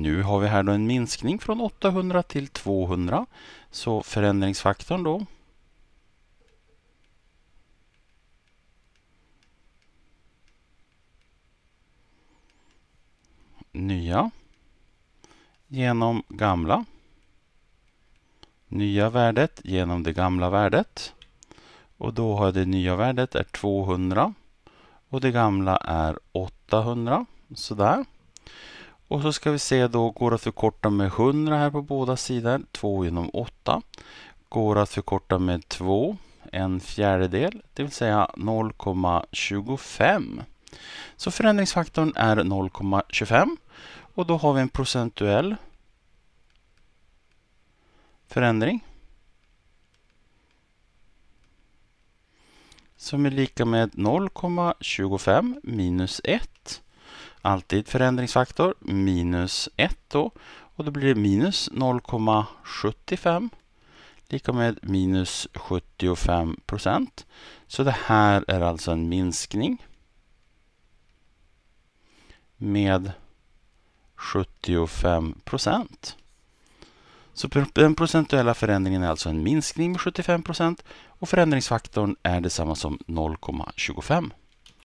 Nu har vi här då en minskning från 800 till 200. Så förändringsfaktorn då nya genom gamla. Nya värdet genom det gamla värdet. Och då har det nya värdet är 200 och det gamla är 800. Sådär. Och så ska vi se då, går att förkorta med 100 här på båda sidor. 2 genom 8. Går att förkorta med 2, en fjärdedel, det vill säga 0,25. Så förändringsfaktorn är 0,25 och då har vi en procentuell förändring som är lika med 0,25 minus 1 alltid förändringsfaktor minus 1 då och då blir det minus 0,75 lika med minus 75 procent. Så det här är alltså en minskning med 75 procent. Så den procentuella förändringen är alltså en minskning med 75 procent och förändringsfaktorn är detsamma som 0,25.